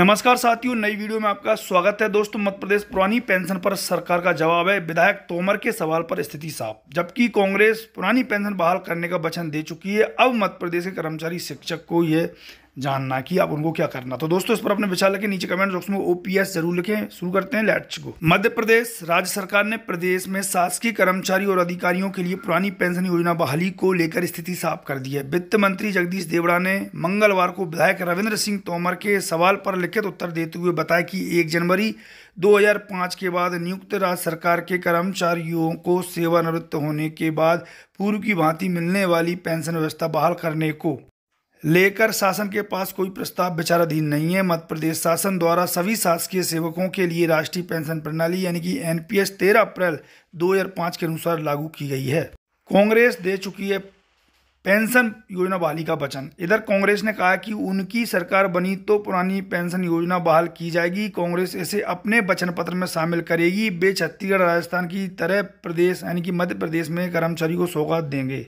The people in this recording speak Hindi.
नमस्कार साथियों नई वीडियो में आपका स्वागत है दोस्तों मध्य प्रदेश पुरानी पेंशन पर सरकार का जवाब है विधायक तोमर के सवाल पर स्थिति साफ जबकि कांग्रेस पुरानी पेंशन बहाल करने का वचन दे चुकी है अब मध्य प्रदेश के कर्मचारी शिक्षक को यह जानना कि आप उनको क्या करना तो दोस्तों इस पर अपने विचार लिखें नीचे कमेंट बॉक्स में ओपीएस जरूर लिखें शुरू करते हैं लेट्स गो मध्य प्रदेश राज्य सरकार ने प्रदेश में शासकीय कर्मचारी और अधिकारियों के लिए पुरानी पेंशन योजना बहाली को लेकर स्थिति साफ कर दी है वित्त मंत्री जगदीश देवड़ा ने मंगलवार को विधायक रविन्द्र सिंह तोमर के सवाल पर लिखित उत्तर देते हुए बताया कि एक जनवरी 2005 के बाद नियुक्त राज्य सरकार के कर्मचारियों को सेवानिवृत्त होने के बाद पूर्व की भांति मिलने वाली पेंशन व्यवस्था बहाल करने को लेकर शासन के पास कोई प्रस्ताव विचाराधीन नहीं है मध्य प्रदेश शासन द्वारा सभी शासकीय सेवकों के लिए राष्ट्रीय पेंशन प्रणाली यानी कि एनपीएस 13 अप्रैल 2005 के अनुसार लागू की गई है कांग्रेस दे चुकी है पेंशन योजना बहाली का वचन इधर कांग्रेस ने कहा कि उनकी सरकार बनी तो पुरानी पेंशन योजना बहाल की जाएगी कांग्रेस इसे अपने वचन पत्र में शामिल करेगी वे छत्तीसगढ़ राजस्थान की तरह प्रदेश यानी कि मध्य प्रदेश में कर्मचारी को सौगात देंगे